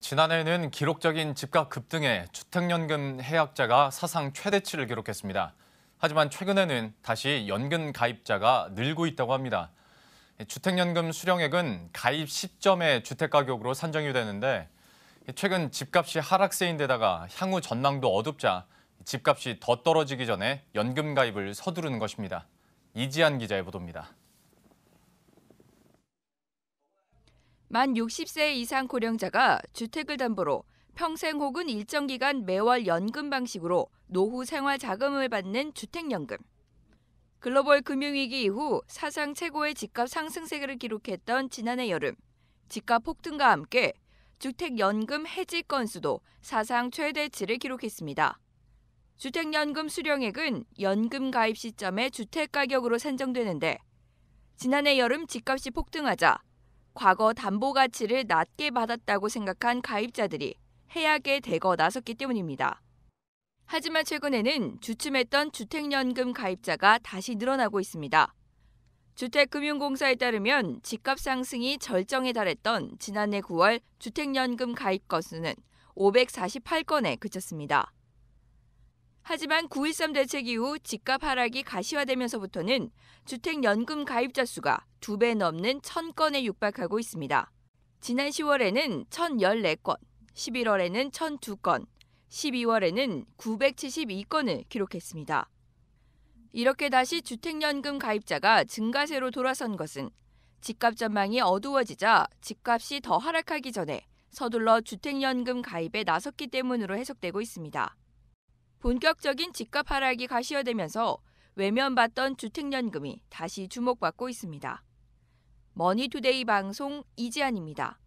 지난해에는 기록적인 집값 급등에 주택연금 해약자가 사상 최대치를 기록했습니다. 하지만 최근에는 다시 연금 가입자가 늘고 있다고 합니다. 주택연금 수령액은 가입 시점의 주택가격으로 산정이 되는데 최근 집값이 하락세인데다가 향후 전망도 어둡자 집값이 더 떨어지기 전에 연금 가입을 서두르는 것입니다. 이지한 기자의 보도입니다. 만 60세 이상 고령자가 주택을 담보로 평생 혹은 일정 기간 매월 연금 방식으로 노후 생활 자금을 받는 주택연금. 글로벌 금융위기 이후 사상 최고의 집값 상승세를 기록했던 지난해 여름, 집값 폭등과 함께 주택연금 해지 건수도 사상 최대치를 기록했습니다. 주택연금 수령액은 연금 가입 시점의 주택 가격으로 산정되는데 지난해 여름 집값이 폭등하자 과거 담보 가치를 낮게 받았다고 생각한 가입자들이 해약에 대거 나섰기 때문입니다. 하지만 최근에는 주춤했던 주택연금 가입자가 다시 늘어나고 있습니다. 주택금융공사에 따르면 집값 상승이 절정에 달했던 지난해 9월 주택연금 가입 건수는 548건에 그쳤습니다. 하지만 9.13 대책 이후 집값 하락이 가시화되면서부터는 주택연금 가입자 수가 두 배 넘는 1,000건에 육박하고 있습니다. 지난 10월에는 1,014건, 11월에는 1,002건, 12월에는 972건을 기록했습니다. 이렇게 다시 주택연금 가입자가 증가세로 돌아선 것은 집값 전망이 어두워지자 집값이 더 하락하기 전에 서둘러 주택연금 가입에 나섰기 때문으로 해석되고 있습니다. 본격적인 집값 하락이 가시화되면서 외면받던 주택연금이 다시 주목받고 있습니다. 머니투데이 방송 이지한입니다.